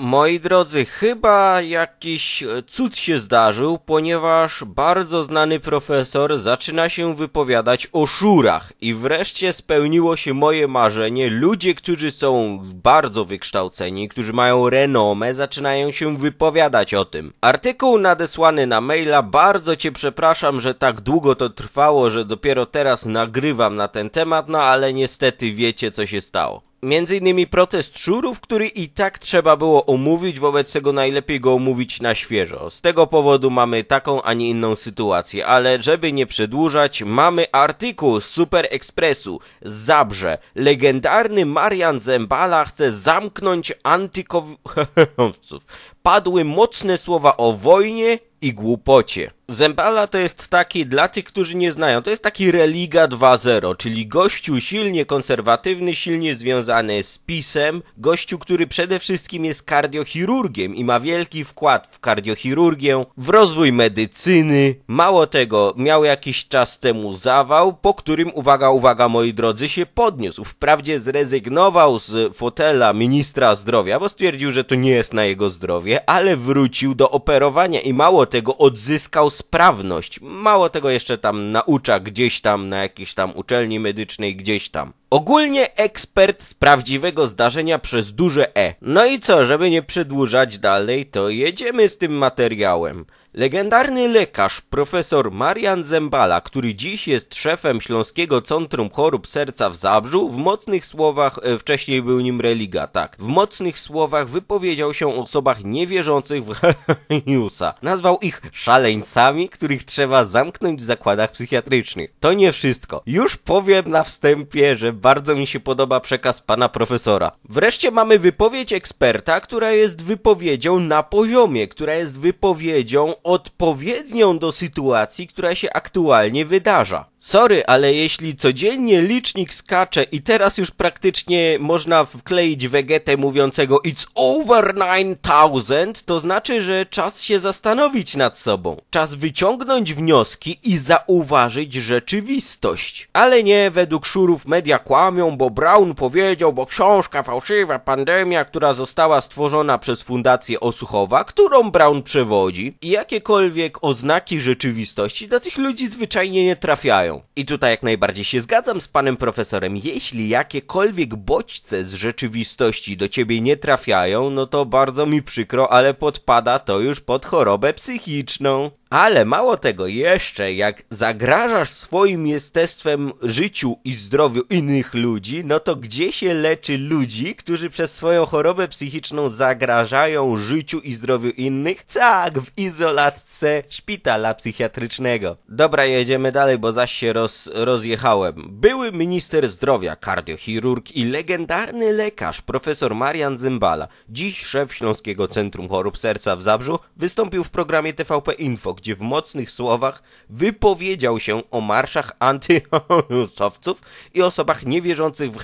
Moi drodzy, chyba jakiś cud się zdarzył, ponieważ bardzo znany profesor zaczyna się wypowiadać o szurach i wreszcie spełniło się moje marzenie. Ludzie, którzy są bardzo wykształceni, którzy mają renomę, zaczynają się wypowiadać o tym. Artykuł nadesłany na maila, bardzo cię przepraszam, że tak długo to trwało, że dopiero teraz nagrywam na ten temat, no ale niestety wiecie co się stało. Między innymi protest Szurów, który i tak trzeba było omówić, wobec tego najlepiej go omówić na świeżo. Z tego powodu mamy taką, a nie inną sytuację, ale żeby nie przedłużać, mamy artykuł z Super Expressu z Zabrze. Legendarny Marian Zembala chce zamknąć antykowców. Padły mocne słowa o wojnie i głupocie. Zembala to jest taki, dla tych, którzy nie znają, to jest taki Religa 2.0, czyli gościu silnie konserwatywny, silnie związany z PiSem, gościu, który przede wszystkim jest kardiochirurgiem i ma wielki wkład w kardiochirurgię, w rozwój medycyny. Mało tego, miał jakiś czas temu zawał, po którym, uwaga, uwaga, moi drodzy, się podniósł. Wprawdzie zrezygnował z fotela ministra zdrowia, bo stwierdził, że to nie jest na jego zdrowie, ale wrócił do operowania i mało tego odzyskał sprawność. Mało tego jeszcze tam naucza gdzieś tam na jakiejś tam uczelni medycznej, gdzieś tam. Ogólnie ekspert z prawdziwego zdarzenia przez duże E. No i co, żeby nie przedłużać dalej, to jedziemy z tym materiałem. Legendarny lekarz profesor Marian Zembala, który dziś jest szefem Śląskiego Centrum Chorób Serca w Zabrzu, w mocnych słowach, e, wcześniej był nim religa, tak, w mocnych słowach wypowiedział się o osobach niewierzących w Newsa. Nazwał ich szaleńcami, których trzeba zamknąć w zakładach psychiatrycznych. To nie wszystko. Już powiem na wstępie, że bardzo mi się podoba przekaz pana profesora. Wreszcie mamy wypowiedź eksperta, która jest wypowiedzią na poziomie, która jest wypowiedzią odpowiednią do sytuacji, która się aktualnie wydarza. Sorry, ale jeśli codziennie licznik skacze i teraz już praktycznie można wkleić wegetę mówiącego It's over 9000, to znaczy, że czas się zastanowić nad sobą. Czas wyciągnąć wnioski i zauważyć rzeczywistość. Ale nie, według szurów media kłamią, bo Brown powiedział, bo książka fałszywa, pandemia, która została stworzona przez Fundację Osuchowa, którą Brown przewodzi i jakiekolwiek oznaki rzeczywistości do tych ludzi zwyczajnie nie trafiają. I tutaj jak najbardziej się zgadzam z panem profesorem, jeśli jakiekolwiek bodźce z rzeczywistości do ciebie nie trafiają, no to bardzo mi przykro, ale podpada to już pod chorobę psychiczną. Ale mało tego, jeszcze jak zagrażasz swoim jestestwem życiu i zdrowiu innych ludzi, no to gdzie się leczy ludzi, którzy przez swoją chorobę psychiczną zagrażają życiu i zdrowiu innych? Tak, w izolatce szpitala psychiatrycznego. Dobra, jedziemy dalej, bo zaś się roz, rozjechałem. Były minister zdrowia, kardiochirurg i legendarny lekarz, profesor Marian Zymbala, dziś szef Śląskiego Centrum Chorób Serca w Zabrzu, wystąpił w programie TVP Info, gdzie w mocnych słowach wypowiedział się o marszach antyjusowców i osobach niewierzących w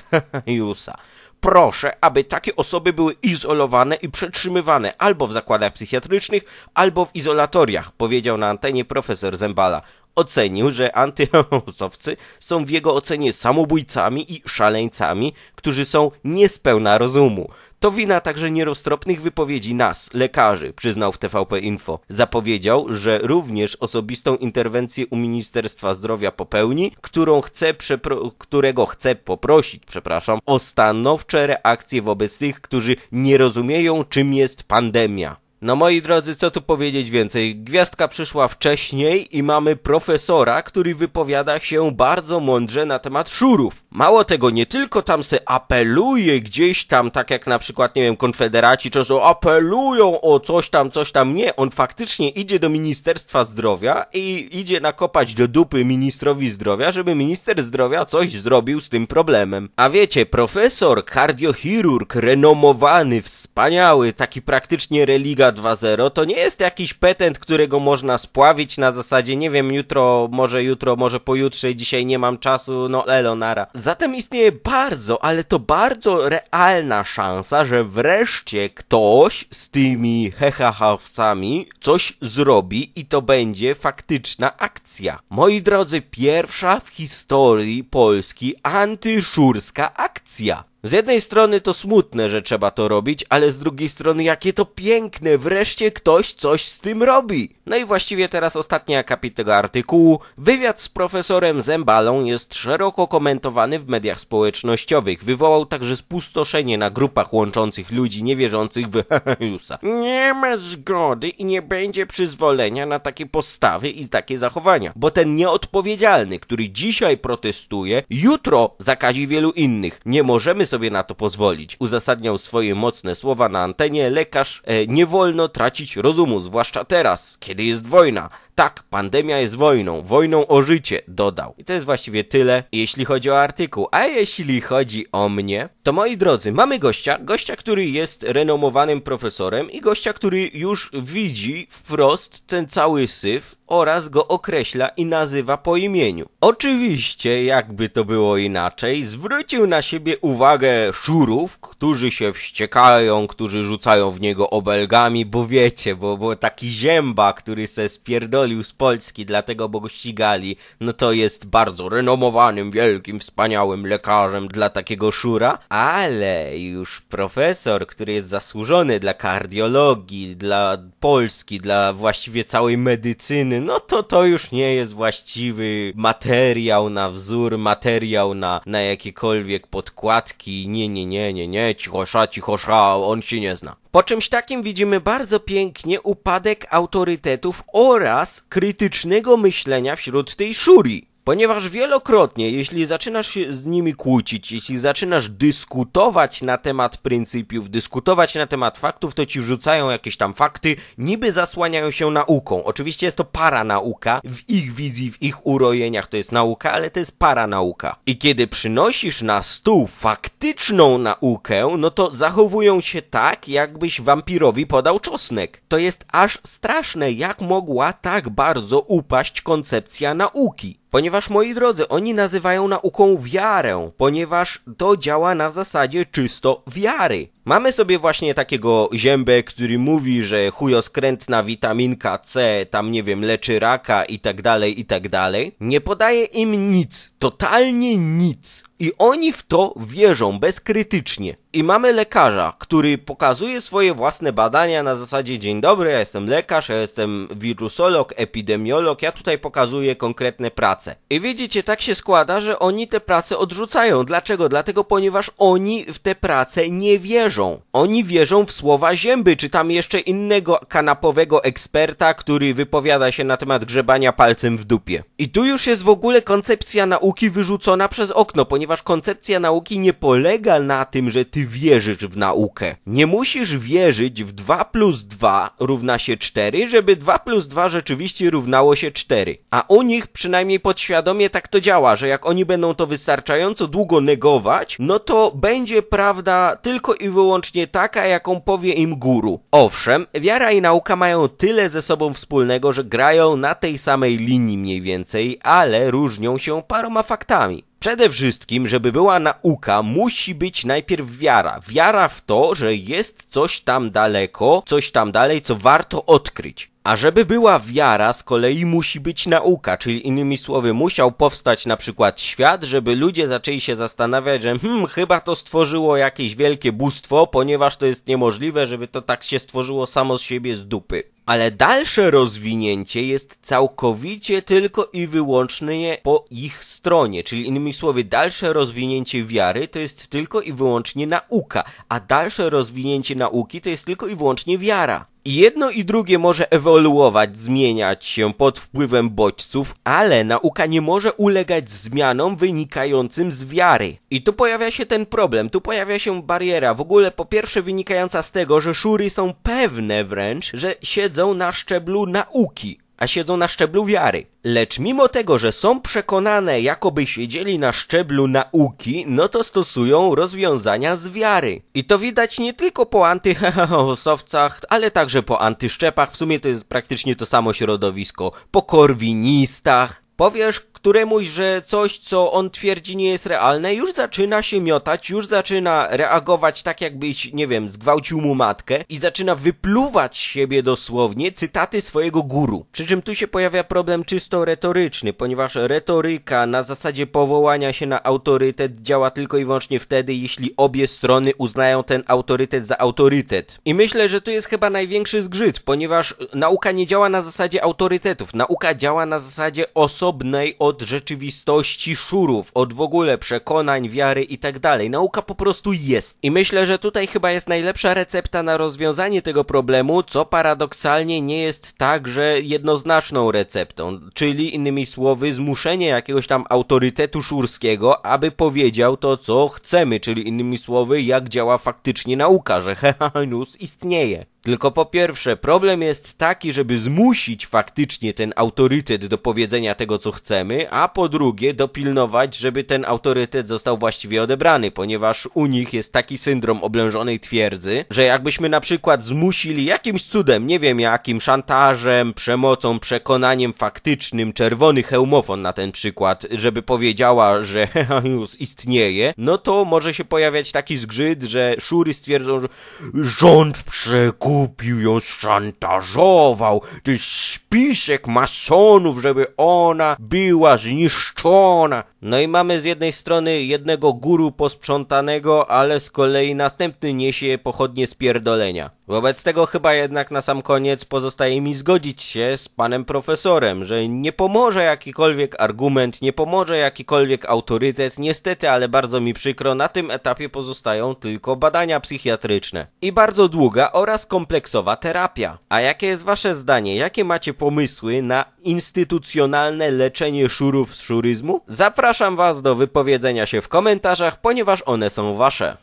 hajusa. Proszę, aby takie osoby były izolowane i przetrzymywane albo w zakładach psychiatrycznych, albo w izolatoriach, powiedział na antenie profesor Zembala ocenił, że antyhomosowcy są w jego ocenie samobójcami i szaleńcami, którzy są niespełna rozumu. To wina także nieroztropnych wypowiedzi nas, lekarzy, przyznał w TVP Info. Zapowiedział, że również osobistą interwencję u Ministerstwa Zdrowia popełni, którą chce którego chce poprosić, przepraszam, o stanowcze reakcje wobec tych, którzy nie rozumieją, czym jest pandemia. No moi drodzy, co tu powiedzieć więcej? Gwiazdka przyszła wcześniej i mamy profesora, który wypowiada się bardzo mądrze na temat szurów. Mało tego, nie tylko tam se apeluje gdzieś tam, tak jak na przykład, nie wiem, konfederaci często apelują o coś tam, coś tam. Nie, on faktycznie idzie do Ministerstwa Zdrowia i idzie nakopać do dupy ministrowi zdrowia, żeby minister zdrowia coś zrobił z tym problemem. A wiecie, profesor, kardiochirurg, renomowany, wspaniały, taki praktycznie religa 2.0 to nie jest jakiś petent, którego można spławić na zasadzie, nie wiem, jutro, może jutro, może pojutrze, dzisiaj nie mam czasu, no elonara. Zatem istnieje bardzo, ale to bardzo realna szansa, że wreszcie ktoś z tymi hechachowcami coś zrobi i to będzie faktyczna akcja. Moi drodzy, pierwsza w historii Polski antyszurska akcja. Z jednej strony to smutne, że trzeba to robić, ale z drugiej strony jakie to piękne, wreszcie ktoś coś z tym robi. No i właściwie teraz ostatni akapit tego artykułu. Wywiad z profesorem Zembalą jest szeroko komentowany w mediach społecznościowych. Wywołał także spustoszenie na grupach łączących ludzi niewierzących w Jezusa. nie ma zgody i nie będzie przyzwolenia na takie postawy i takie zachowania, bo ten nieodpowiedzialny, który dzisiaj protestuje, jutro zakazi wielu innych. Nie możemy sobie sobie na to pozwolić. Uzasadniał swoje mocne słowa na antenie lekarz. E, nie wolno tracić rozumu, zwłaszcza teraz, kiedy jest wojna. Tak, pandemia jest wojną, wojną o życie, dodał. I to jest właściwie tyle, jeśli chodzi o artykuł. A jeśli chodzi o mnie, to moi drodzy, mamy gościa, gościa, który jest renomowanym profesorem i gościa, który już widzi wprost ten cały syf oraz go określa i nazywa po imieniu. Oczywiście, jakby to było inaczej, zwrócił na siebie uwagę szurów, którzy się wściekają, którzy rzucają w niego obelgami, bo wiecie, bo, bo taki zięba, który se spierdolił z Polski, dlatego bo go ścigali, no to jest bardzo renomowanym, wielkim, wspaniałym lekarzem dla takiego szura, ale już profesor, który jest zasłużony dla kardiologii, dla Polski, dla właściwie całej medycyny, inny, no to to już nie jest właściwy materiał na wzór, materiał na, na jakiekolwiek podkładki. Nie, nie, nie, nie, nie, cichosza, cichosza, on się nie zna. Po czymś takim widzimy bardzo pięknie upadek autorytetów oraz krytycznego myślenia wśród tej szuri. Ponieważ wielokrotnie, jeśli zaczynasz się z nimi kłócić, jeśli zaczynasz dyskutować na temat pryncypiów, dyskutować na temat faktów, to ci rzucają jakieś tam fakty, niby zasłaniają się nauką. Oczywiście jest to para nauka w ich wizji, w ich urojeniach to jest nauka, ale to jest para nauka. I kiedy przynosisz na stół faktyczną naukę, no to zachowują się tak, jakbyś wampirowi podał czosnek. To jest aż straszne, jak mogła tak bardzo upaść koncepcja nauki. Ponieważ, moi drodzy, oni nazywają nauką wiarę, ponieważ to działa na zasadzie czysto wiary. Mamy sobie właśnie takiego ziębę, który mówi, że chujoskrętna witaminka C, tam nie wiem, leczy raka i tak dalej, i tak dalej. Nie podaje im nic, totalnie nic. I oni w to wierzą bezkrytycznie. I mamy lekarza, który pokazuje swoje własne badania na zasadzie dzień dobry, ja jestem lekarz, ja jestem wirusolog, epidemiolog, ja tutaj pokazuję konkretne prace. I widzicie, tak się składa, że oni te prace odrzucają. Dlaczego? Dlatego, ponieważ oni w te prace nie wierzą. Oni wierzą w słowa zięby, czy tam jeszcze innego kanapowego eksperta, który wypowiada się na temat grzebania palcem w dupie. I tu już jest w ogóle koncepcja nauki wyrzucona przez okno, ponieważ ponieważ koncepcja nauki nie polega na tym, że ty wierzysz w naukę. Nie musisz wierzyć w 2 plus 2 równa się 4, żeby 2 plus 2 rzeczywiście równało się 4. A u nich przynajmniej podświadomie tak to działa, że jak oni będą to wystarczająco długo negować, no to będzie prawda tylko i wyłącznie taka, jaką powie im guru. Owszem, wiara i nauka mają tyle ze sobą wspólnego, że grają na tej samej linii mniej więcej, ale różnią się paroma faktami. Przede wszystkim, żeby była nauka, musi być najpierw wiara. Wiara w to, że jest coś tam daleko, coś tam dalej, co warto odkryć. A żeby była wiara, z kolei musi być nauka, czyli innymi słowy, musiał powstać na przykład świat, żeby ludzie zaczęli się zastanawiać, że hmm, chyba to stworzyło jakieś wielkie bóstwo, ponieważ to jest niemożliwe, żeby to tak się stworzyło samo z siebie z dupy ale dalsze rozwinięcie jest całkowicie tylko i wyłącznie po ich stronie, czyli innymi słowy, dalsze rozwinięcie wiary to jest tylko i wyłącznie nauka, a dalsze rozwinięcie nauki to jest tylko i wyłącznie wiara. I jedno i drugie może ewoluować, zmieniać się pod wpływem bodźców, ale nauka nie może ulegać zmianom wynikającym z wiary. I tu pojawia się ten problem, tu pojawia się bariera, w ogóle po pierwsze wynikająca z tego, że szury są pewne wręcz, że siedzą na szczeblu nauki a siedzą na szczeblu wiary. Lecz mimo tego, że są przekonane, jakoby siedzieli na szczeblu nauki, no to stosują rozwiązania z wiary. I to widać nie tylko po antyhehehosowcach, ale także po antyszczepach, w sumie to jest praktycznie to samo środowisko, po korwinistach, Powiesz któremuś, że coś, co on twierdzi nie jest realne, już zaczyna się miotać, już zaczyna reagować tak, jakbyś, nie wiem, zgwałcił mu matkę i zaczyna wypluwać siebie dosłownie cytaty swojego guru. Przy czym tu się pojawia problem czysto retoryczny, ponieważ retoryka na zasadzie powołania się na autorytet działa tylko i wyłącznie wtedy, jeśli obie strony uznają ten autorytet za autorytet. I myślę, że tu jest chyba największy zgrzyt, ponieważ nauka nie działa na zasadzie autorytetów, nauka działa na zasadzie osoby, od rzeczywistości szurów, od w ogóle przekonań, wiary i tak dalej. Nauka po prostu jest. I myślę, że tutaj chyba jest najlepsza recepta na rozwiązanie tego problemu, co paradoksalnie nie jest także jednoznaczną receptą, czyli innymi słowy zmuszenie jakiegoś tam autorytetu szurskiego, aby powiedział to, co chcemy, czyli innymi słowy, jak działa faktycznie nauka, że Heanus istnieje. Tylko po pierwsze, problem jest taki, żeby zmusić faktycznie ten autorytet do powiedzenia tego, co chcemy, a po drugie, dopilnować, żeby ten autorytet został właściwie odebrany, ponieważ u nich jest taki syndrom oblężonej twierdzy, że jakbyśmy na przykład zmusili jakimś cudem, nie wiem jakim, szantażem, przemocą, przekonaniem faktycznym, czerwony hełmofon na ten przykład, żeby powiedziała, że już istnieje, no to może się pojawiać taki zgrzyt, że szury stwierdzą, że rząd przekupuje kupił ją, szantażował. To spisek masonów, żeby ona była zniszczona. No i mamy z jednej strony jednego guru posprzątanego, ale z kolei następny niesie pochodnie spierdolenia. Wobec tego chyba jednak na sam koniec pozostaje mi zgodzić się z panem profesorem, że nie pomoże jakikolwiek argument, nie pomoże jakikolwiek autorytet. Niestety, ale bardzo mi przykro, na tym etapie pozostają tylko badania psychiatryczne i bardzo długa oraz kompleksowa terapia. A jakie jest wasze zdanie? Jakie macie pomysły na instytucjonalne leczenie szurów z szuryzmu? Zapraszam was do wypowiedzenia się w komentarzach, ponieważ one są wasze.